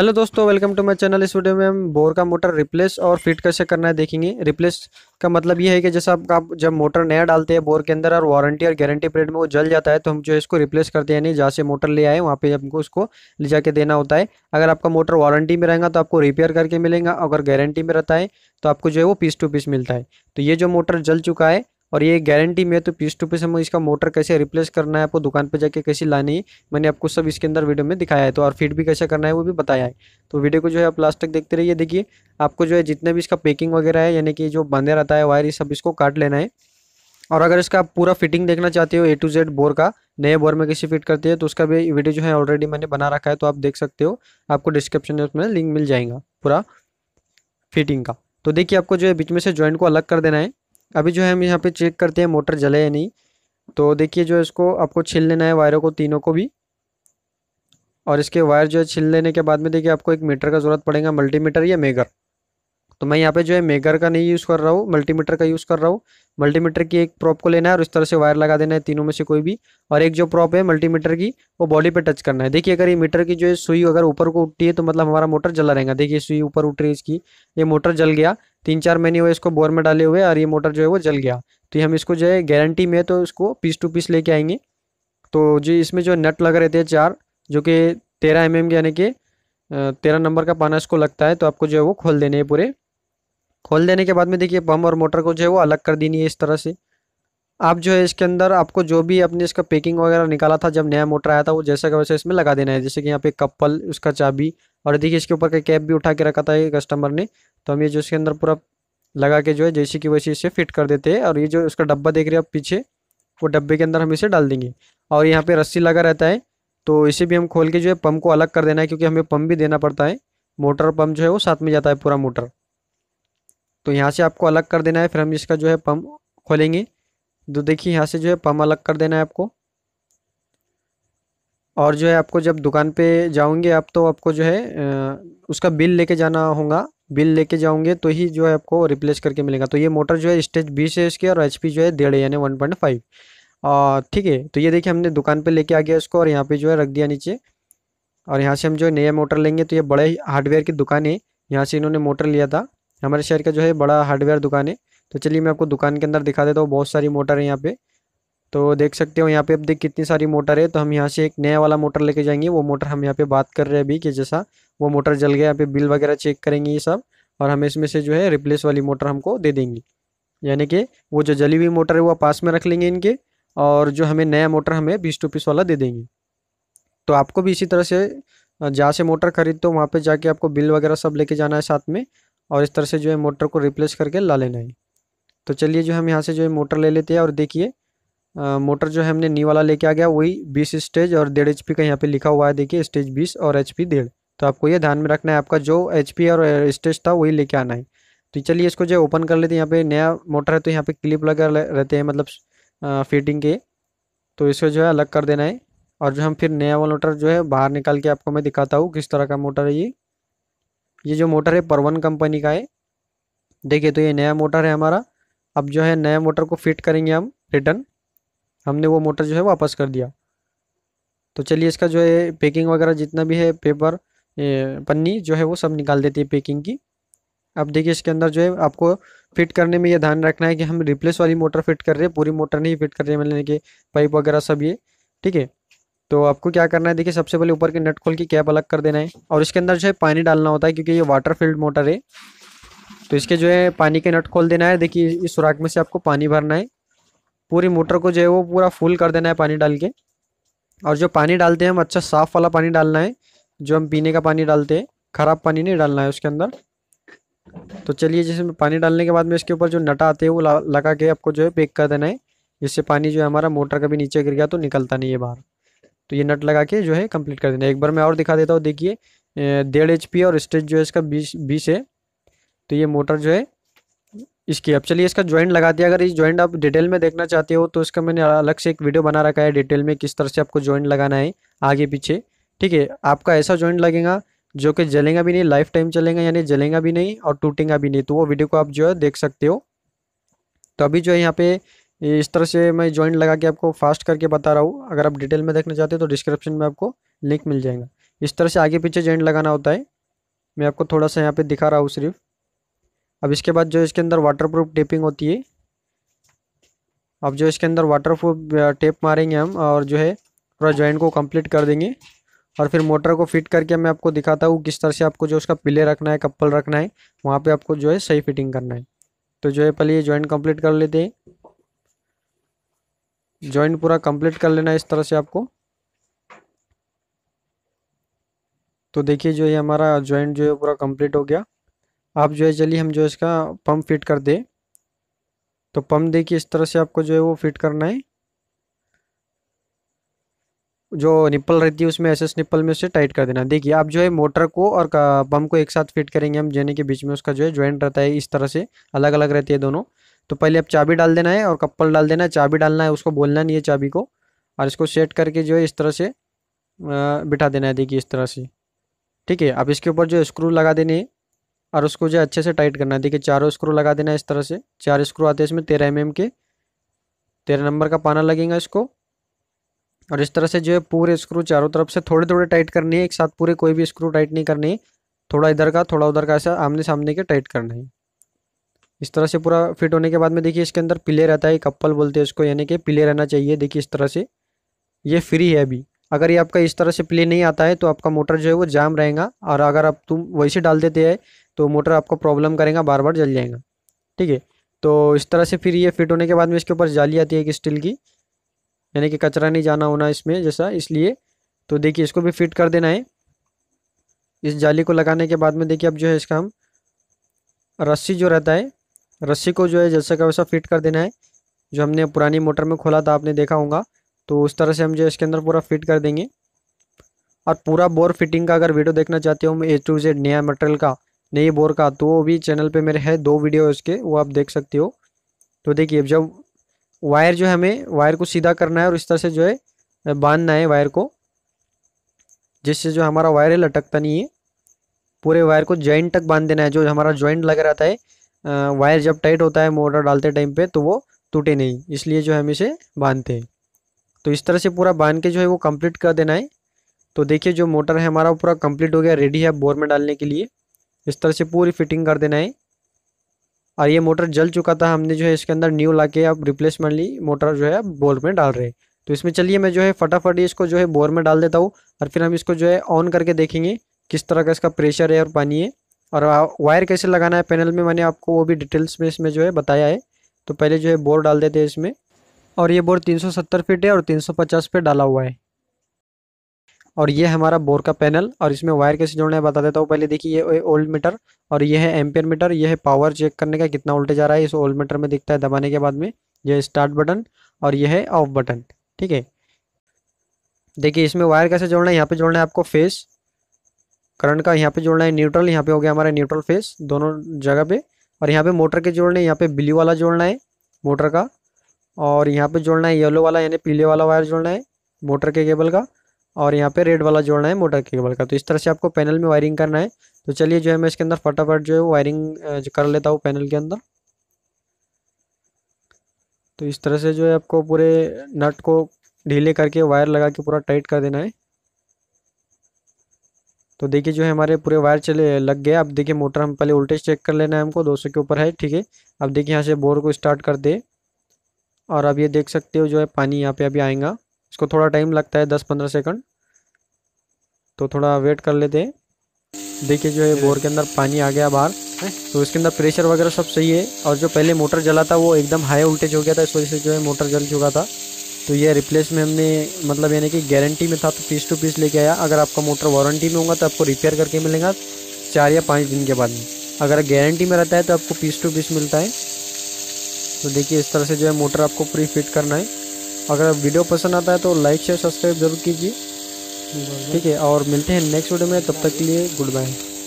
hello दोस्तों welcome to my channel इस video में हम बोर का मोटर रिप्लेस और फिट कैसे करना है देखेंगे रिप्लेस का मतलब ये है कि जैसा आप, आप जब मोटर नया डालते हैं बोर के अंदर और वारंटी और गारंटी पीरियड में वो जल जाता है तो हम जो इसको रिप्लेस करते हैं यानी जहाँ से मोटर ले आए वहाँ पे हमको उसको ले जाके देना होता है अगर आपका मोटर वारंटी में रहेगा तो आपको रिपेयर करके मिलेगा अगर गारंटी में रहता है तो आपको जो है वो पीस टू पीस मिलता है तो ये जो मोटर जल चुका है और ये गारंटी में तो पीस टू पीस हम इसका मोटर कैसे रिप्लेस करना है आपको दुकान पर जाके कैसे लानी है मैंने आपको सब इसके अंदर वीडियो में दिखाया है तो और फिट भी कैसे करना है वो भी बताया है तो वीडियो को जो है आप लास्ट तक देखते रहिए देखिए आपको जो है जितना भी इसका पैकिंग वगैरह है यानी कि जो बांधे रहता है वायर ये सब इसको काट लेना है और अगर इसका आप पूरा फिटिंग देखना चाहते हो ए टू जेड बोर का नए बोर में कैसे फिट करती है तो उसका भी वीडियो जो है ऑलरेडी मैंने बना रखा है तो आप देख सकते हो आपको डिस्क्रिप्शन में उसमें लिंक मिल जाएगा पूरा फिटिंग का तो देखिए आपको जो है बीच में से ज्वाइंट को अलग कर देना है अभी जो है हम यहाँ पे चेक करते हैं मोटर जले या नहीं तो देखिए जो इसको आपको छिल लेना है वायरों को तीनों को भी और इसके वायर जो है छिल लेने के बाद में देखिए आपको एक मीटर का ज़रूरत पड़ेगा मल्टीमीटर या मेगर तो मैं यहाँ पे जो है मेगर का नहीं यूज़ कर रहा हूँ मल्टीमीटर का यूज़ कर रहा हूँ मल्टीमीटर की एक प्रॉप को लेना है और इस तरह से वायर लगा देना है तीनों में से कोई भी और एक जो प्रॉप है मल्टीमीटर की वो बॉडी पे टच करना है देखिए अगर ये मीटर की जो है सुई अगर ऊपर को उठती है तो मतलब हमारा मोटर जला रहेगा देखिए सुई ऊपर उठ रही है इसकी ये मोटर जल गया तीन चार महीने हुए इसको बोर में डाले हुए और ये मोटर जो है वो जल गया तो हम इसको जो है गारंटी में तो इसको पीस टू पीस लेके आएंगे तो जो इसमें जो नट लग रहे थे चार जो कि तेरह एम के यानी कि तेरह नंबर का पाना इसको लगता है तो आपको जो है वो खोल देने हैं पूरे खोल देने के बाद में देखिए पम्प और मोटर को जो है वो अलग कर देनी है इस तरह से आप जो है इसके अंदर आपको जो भी अपने इसका पैकिंग वगैरह निकाला था जब नया मोटर आया था वो जैसा का वैसा इसमें लगा देना है जैसे कि यहाँ पे कप्पल उसका चाबी और देखिए इसके ऊपर का कैप भी उठा के रखा था ये कस्टमर ने तो हम ये जो इसके अंदर पूरा लगा के जो है जैसे कि वैसे इसे फिट कर देते हैं और ये जो उसका डब्बा देख रहे हैं आप पीछे वो डब्बे के अंदर हम इसे डाल देंगे और यहाँ पे रस्सी लगा रहता है तो इसे भी हम खोल के जो है पम्प को अलग कर देना है क्योंकि हमें पम्प भी देना पड़ता है मोटर पम्प जो है वो साथ में जाता है पूरा मोटर तो यहाँ से आपको अलग कर देना है फिर हम इसका जो है पम्प खोलेंगे तो देखिए यहाँ से जो है पम्प अलग कर देना है आपको और जो है आपको जब दुकान पे जाओगे आप तो आपको जो है उसका बिल लेके जाना होगा बिल लेके जाओगे तो ही जो है आपको रिप्लेस करके मिलेगा तो ये मोटर जो है स्टेज बीस है इसकी और एच जो है डेढ़ यानी वन पॉइंट फाइव ठीक है तो ये देखिए हमने दुकान पे लेके आ गया इसको और यहाँ पे जो है रख दिया नीचे और यहाँ से हम जो है नया मोटर लेंगे तो ये बड़े हार्डवेयर की दुकान है यहाँ से इन्होंने मोटर लिया था हमारे शहर का जो है बड़ा हार्डवेयर दुकान है तो चलिए मैं आपको दुकान के अंदर दिखा देता हूँ बहुत सारी मोटर है यहाँ पे तो देख सकते हो यहाँ पे अब देख कितनी सारी मोटर है तो हम यहाँ से एक नया वाला मोटर लेके जाएंगे वो मोटर हम यहाँ पे बात कर रहे हैं अभी कि जैसा वो मोटर जल गया यहाँ पे बिल वगैरह चेक करेंगे ये सब और हम इसमें से जो है रिप्लेस वाली मोटर हमको दे देंगे यानी कि वो जो जली हुई मोटर है वो पास में रख लेंगे इनके और जो हमें नया मोटर हमें बीस टू पीस वाला दे देंगे तो आपको भी इसी तरह से जहाँ से मोटर खरीदते हो वहाँ पे जाके आपको बिल वगैरह सब लेके जाना है साथ में और इस तरह से जो है मोटर को रिप्लेस करके ला लेना है तो चलिए जो हम यहाँ से जो है मोटर ले लेते हैं और देखिए मोटर जो है हमने नी वाला लेके आ गया वही बीस स्टेज और डेढ़ एच का यहाँ पर लिखा हुआ है देखिए स्टेज बीस और एच पी डेढ़ तो आपको ये ध्यान में रखना है आपका जो एच पी और स्टेज था वही लेके आना है तो चलिए इसको जो ओपन कर लेते हैं यहाँ पे नया मोटर है तो यहाँ पे क्लिप लगा रहते हैं मतलब फिटिंग के तो इसको जो है अलग कर देना है और जो हम फिर नया वाला मोटर जो है बाहर निकाल के आपको मैं दिखाता हूँ किस तरह का मोटर है ये ये जो मोटर है परवन कंपनी का है देखिए तो ये नया मोटर है हमारा अब जो है नया मोटर को फिट करेंगे हम रिटर्न हमने वो मोटर जो है वापस कर दिया तो चलिए इसका जो है पैकिंग वगैरह जितना भी है पेपर पन्नी जो है वो सब निकाल देती है पैकिंग की अब देखिए इसके अंदर जो है आपको फिट करने में ये ध्यान रखना है कि हम रिप्लेस वाली मोटर फिट कर रहे हैं पूरी मोटर नहीं फिट कर रहे हैं मतलब कि पाइप वगैरह सब ये ठीक है तो आपको क्या करना है देखिए सबसे पहले ऊपर के नट खोल के कैप अलग कर देना है और इसके अंदर जो है पानी डालना होता है क्योंकि ये वाटर फील्ड मोटर है तो इसके जो है पानी के नट खोल देना है देखिए इस सुराख में से आपको पानी भरना है पूरी मोटर को जो है वो पूरा फुल कर देना है पानी डाल के और जो पानी डालते हैं हम अच्छा साफ़ वाला पानी डालना है जो हम पीने का पानी डालते हैं ख़राब पानी नहीं डालना है उसके अंदर तो चलिए जैसे पानी डालने के बाद में इसके ऊपर जो नटा आते हैं वो लगा के आपको जो है पैक कर देना है जिससे पानी जो है हमारा मोटर कभी नीचे गिर गया तो निकलता नहीं है बाहर तो ये नट लगा के जो है कंप्लीट कर देना एक बार मैं और दिखा देता हूँ देखिए डेढ़ एच और स्टेज जो है इसका बीस बीस है तो ये मोटर जो है इसकी अब चलिए इसका ज्वाइंट लगा दिया अगर इस ज्वाइंट आप डिटेल में देखना चाहते हो तो इसका मैंने अलग से एक वीडियो बना रखा है डिटेल में किस तरह से आपको ज्वाइंट लगाना है आगे पीछे ठीक है आपका ऐसा ज्वाइंट लगेगा जो कि जलेगा भी नहीं लाइफ टाइम चलेगा यानी जलेगा भी नहीं और टूटेगा भी नहीं तो वो वीडियो को आप जो है देख सकते हो तो अभी जो है यहाँ पे इस तरह से मैं ज्वाइंट लगा के आपको फास्ट करके बता रहा हूँ अगर आप डिटेल में देखना चाहते हो तो डिस्क्रिप्शन में आपको लिंक मिल जाएगा इस तरह से आगे पीछे जॉइंट लगाना होता है मैं आपको थोड़ा सा यहाँ पे दिखा रहा हूँ सिर्फ अब इसके बाद जो इसके अंदर वाटरप्रूफ टेपिंग होती है अब जो इसके अंदर वाटर टेप मारेंगे हम और जो है पूरा जॉइंट को कम्प्लीट कर देंगे और फिर मोटर को फिट करके मैं आपको दिखाता हूँ किस तरह से आपको जो उसका पिले रखना है कप्पल रखना है वहाँ पर आपको जो है सही फिटिंग करना है तो जो है पहले ये जॉइंट कम्प्लीट कर लेते हैं ज्वाइंट पूरा कंप्लीट कर लेना इस तरह से आपको तो देखिए जो ये हमारा ज्वाइंट जो है पूरा कंप्लीट हो गया आप जो है चलिए हम जो इसका पंप फिट कर दें तो पंप देखिए इस तरह से आपको जो है वो फिट करना है जो निप्पल रहती है उसमें एस एस निप्पल में उसे टाइट कर देना देखिए आप जो है मोटर को और पंप को एक साथ फिट करेंगे हम जेने के बीच में उसका जो है ज्वाइंट रहता है इस तरह से अलग अलग रहती है दोनों तो पहले आप चाबी डाल देना है और कप्पल डाल देना है चाबी डालना है उसको बोलना नहीं है चाबी को और इसको सेट करके जो है इस तरह से बिठा देना है देखिए इस तरह से ठीक है अब इसके ऊपर जो स्क्रू लगा देने है और उसको जो अच्छे से टाइट करना है देखिए चारों स्क्रू लगा देना है इस तरह से चार स्क्रू आते हैं इसमें तेरह एम के तेरह नंबर का पाना लगेगा इसको और इस तरह से जो है पूरे स्क्रू चारों तरफ से थोड़े थोड़े टाइट करनी है एक साथ पूरे कोई भी स्क्रू टाइट नहीं करनी है थोड़ा इधर का थोड़ा उधर का ऐसा आमने सामने के टाइट करना है इस तरह से पूरा फिट होने के बाद में देखिए इसके अंदर पिले रहता है कप्पल बोलते हैं इसको यानी कि पिले रहना चाहिए देखिए इस तरह से ये फ्री है अभी अगर ये आपका इस तरह से प्ले नहीं आता है तो आपका मोटर जो है वो जाम रहेगा और अगर आप तुम वैसे डाल देते हैं तो मोटर आपको प्रॉब्लम करेगा बार बार जल जाएगा ठीक है तो इस तरह से फिर ये फिट होने के बाद में इसके ऊपर जाली आती है एक स्टील की यानी कि कचरा नहीं जाना होना इसमें जैसा इसलिए तो देखिए इसको भी फिट कर देना है इस जाली को लगाने के बाद में देखिए अब जो है इसका हम रस्सी जो रहता है रस्सी को जो है जैसा का वैसा फिट कर देना है जो हमने पुरानी मोटर में खोला था आपने देखा होगा तो उस तरह से हम जो इसके अंदर पूरा फिट कर देंगे और पूरा बोर फिटिंग का अगर वीडियो देखना चाहते हो ए टू जेड नया मटेरियल का नई बोर का तो वो भी चैनल पे मेरे है दो वीडियो उसके वो आप देख सकते हो तो देखिए जब वायर जो है हमें वायर को सीधा करना है और इस तरह से जो है बांधना है वायर को जिससे जो हमारा वायर है लटकता नहीं है पूरे वायर को ज्वाइंट तक बांध देना है जो हमारा ज्वाइंट लग रहता है वायर जब टाइट होता है मोटर डालते टाइम पे तो वो टूटे नहीं इसलिए जो है हम इसे बांधते हैं तो इस तरह से पूरा बांध के जो है वो कंप्लीट कर देना है तो देखिए जो मोटर है हमारा पूरा कंप्लीट हो गया रेडी है बोर में डालने के लिए इस तरह से पूरी फिटिंग कर देना है और ये मोटर जल चुका था हमने जो है इसके अंदर न्यू ला के अब ली मोटर जो है बोर में डाल रहे तो इसमें चलिए मैं जो है फटाफट इसको जो है बोर में डाल देता हूँ और फिर हम इसको जो है ऑन करके देखेंगे किस तरह का इसका प्रेशर है और पानी है और वायर कैसे लगाना है पैनल में मैंने आपको वो भी डिटेल्स में इसमें जो है बताया है तो पहले जो है बोर डाल देते हैं इसमें और ये बोर 370 फीट है और 350 पे डाला हुआ है और ये हमारा बोर का पैनल और इसमें वायर कैसे जोड़ना है बता देता तो हूँ पहले देखिए ये ओल्ड मीटर और ये है एमपियर मीटर ये है पावर चेक करने का कितना वोल्टेज आ रहा है इस ओल्ड मीटर में दिखता है दबाने के बाद में यह स्टार्ट बटन और यह है ऑफ बटन ठीक है देखिए इसमें वायर कैसे जोड़ना है यहाँ पे जोड़ना है आपको फेस करंट का यहाँ पे जोड़ना है न्यूट्रल यहाँ पे हो गया हमारा न्यूट्रल फेस दोनों जगह पे और यहाँ पे मोटर के जोड़ने यहाँ पे ब्लू वाला जोड़ना है मोटर का और यहाँ पे जोड़ना है येलो वाला यानी पीले वाला वायर जोड़ना है मोटर के केबल का और यहाँ पे रेड वाला जोड़ना है मोटर के केबल का तो इस तरह से आपको पैनल में वायरिंग करना है तो चलिए जो है मैं इसके अंदर फटाफट जो है वायरिंग कर लेता हूँ पैनल के अंदर तो इस तरह से जो है आपको पूरे नट को ढीले करके वायर लगा के पूरा टाइट कर देना है तो देखिए जो है हमारे पूरे वायर चले लग गए अब देखिए मोटर हम पहले वोल्टेज चेक कर लेना है हमको 200 के ऊपर है ठीक है अब देखिए यहाँ से बोर को स्टार्ट कर दे और अब ये देख सकते हो जो है पानी यहाँ पे अभी आएगा इसको थोड़ा टाइम लगता है दस पंद्रह सेकंड तो थोड़ा वेट कर लेते हैं देखिए जो है बोर के अंदर पानी आ गया बाहर तो इसके अंदर प्रेशर वगैरह सब सही है और जो पहले मोटर जला था वो एकदम हाई वोल्टेज हो गया था इस वजह से जो है मोटर जल चुका था तो ये रिप्लेस में हमने मतलब यानी कि गारंटी में था तो पीस टू पीस लेके आया अगर आपका मोटर वारंटी में होगा तो आपको रिपेयर करके मिलेगा चार या पाँच दिन के बाद में अगर गारंटी में रहता है तो आपको पीस टू पीस मिलता है तो देखिए इस तरह से जो है मोटर आपको प्री फिट करना है अगर वीडियो पसंद आता है तो लाइक शेयर सब्सक्राइब जरूर कीजिए ठीक है और मिलते हैं नेक्स्ट वीडियो में तब तक के लिए गुड बाय